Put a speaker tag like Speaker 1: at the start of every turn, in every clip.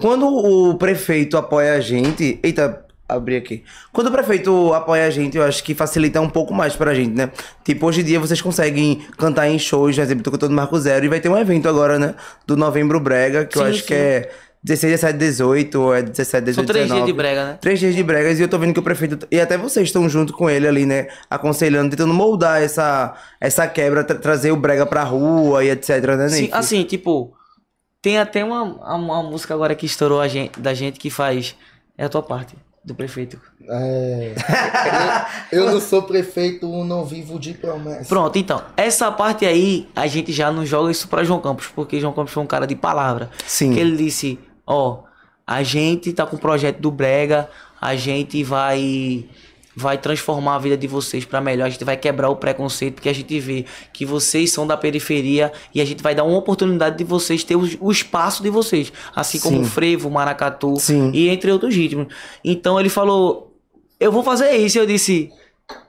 Speaker 1: Quando o prefeito apoia a gente. Eita, abri aqui. Quando o prefeito apoia a gente, eu acho que facilita um pouco mais pra gente, né? Tipo, hoje em dia vocês conseguem cantar em shows, por exemplo, tô cantando Marco Zero e vai ter um evento agora, né? Do Novembro Brega, que sim, eu acho sim. que é 16, 17, 18, é 17, 18, São três 19, dias de brega, né? Três dias de bregas e eu tô vendo que o prefeito... E até vocês estão junto com ele ali, né? Aconselhando, tentando moldar essa, essa quebra, tra trazer o brega pra rua e etc, né, Nick? Sim,
Speaker 2: assim, tipo... Tem até uma, uma música agora que estourou a gente, da gente que faz. É a tua parte, do prefeito. É. eu, eu não sou prefeito, não vivo de promessa. Pronto, então. Essa parte aí, a gente já não joga isso pra João Campos, porque João Campos foi um cara de palavra. Sim. Que ele disse: Ó, a gente tá com o projeto do Brega, a gente vai vai transformar a vida de vocês para melhor. A gente vai quebrar o preconceito porque a gente vê que vocês são da periferia e a gente vai dar uma oportunidade de vocês ter o, espaço de vocês, assim Sim. como o frevo, maracatu Sim. e entre outros ritmos. Então ele falou: "Eu vou fazer isso". Eu disse: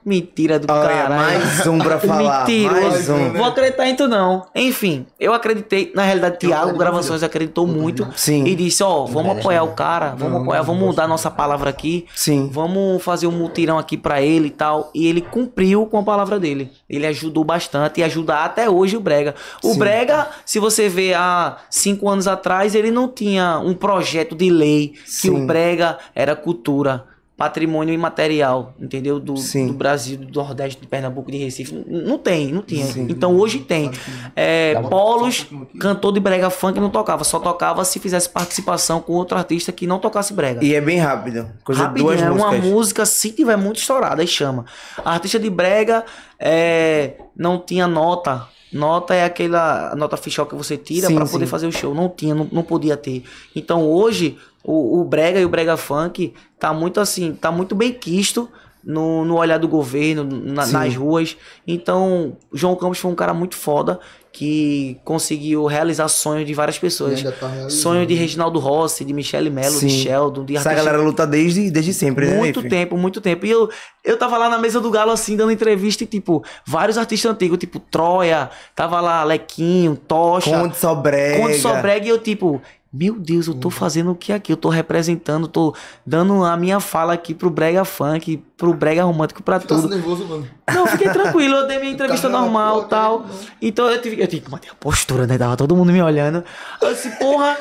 Speaker 2: Mentira do cara. Mais um pra falar. Mentira. Mais um. Vou acreditar em tu não. Enfim, eu acreditei. Na realidade, Tiago Gravações acreditou uhum. muito. Sim. E disse, ó, oh, vamos apoiar o cara. Vamos não, apoiar, vamos mudar nossa palavra aqui. Sim. Vamos fazer um mutirão aqui pra ele e tal. E ele cumpriu com a palavra dele. Ele ajudou bastante e ajuda até hoje o Brega. O Sim. Brega, se você vê há cinco anos atrás, ele não tinha um projeto de lei que o Brega era cultura patrimônio imaterial, entendeu? Do, do, Brasil, do Nordeste, do Pernambuco, de Recife. Não, não tem, não tinha. Sim. Então hoje tem. É, Polos, cantor de brega funk não tocava, só tocava se fizesse participação com outro artista que não tocasse brega. E é bem rápido. Coisa rápido, duas é músicas. uma música, se tiver muito estourada, aí chama. A artista de brega é, não tinha nota Nota é aquela nota fiscal que você tira para poder fazer o show. Não tinha, não, não podia ter. Então hoje o, o brega e o brega funk tá muito assim, tá muito bem quisto no, no olhar do governo, na, nas ruas. Então, João Campos foi um cara muito foda que conseguiu realizar sonhos de várias pessoas. Tá Sonho de Reginaldo Rossi, de Michele Mello, Sim. de Sheldon, de Essa artista... galera
Speaker 1: luta desde, desde sempre, né? Muito tempo,
Speaker 2: muito tempo. E eu, eu tava lá na mesa do Galo, assim, dando entrevista, e, tipo, vários artistas antigos, tipo, Troia, tava lá Lequinho, Tocha. Conde Sobrega. Conde Sobreg e eu, tipo, meu Deus, eu tô hum. fazendo o que aqui? Eu tô representando, tô dando a minha fala aqui pro brega funk, pro brega romântico, pra Ficasse assim tudo. nervoso, mano. Não, fiquei tranquilo, eu dei minha entrevista Caramba, tá, normal e tá tal. Então eu tive, eu tive que manter a postura, né? Tava todo mundo me olhando. Eu disse, porra,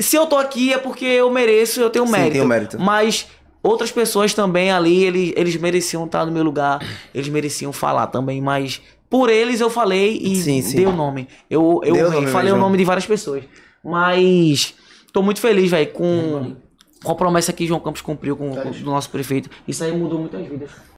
Speaker 2: se eu tô aqui é porque eu mereço, eu tenho mérito. Sim, Tenho mérito. Mas outras pessoas também ali, eles, eles mereciam estar no meu lugar, eles mereciam falar também, mas por eles eu falei e sim, sim. dei o nome. Eu, eu dei nome falei mesmo. o nome de várias pessoas. Mas tô muito feliz, velho, com, uhum. com a promessa que João Campos cumpriu com, tá com o nosso prefeito. Isso aí mudou muitas vidas.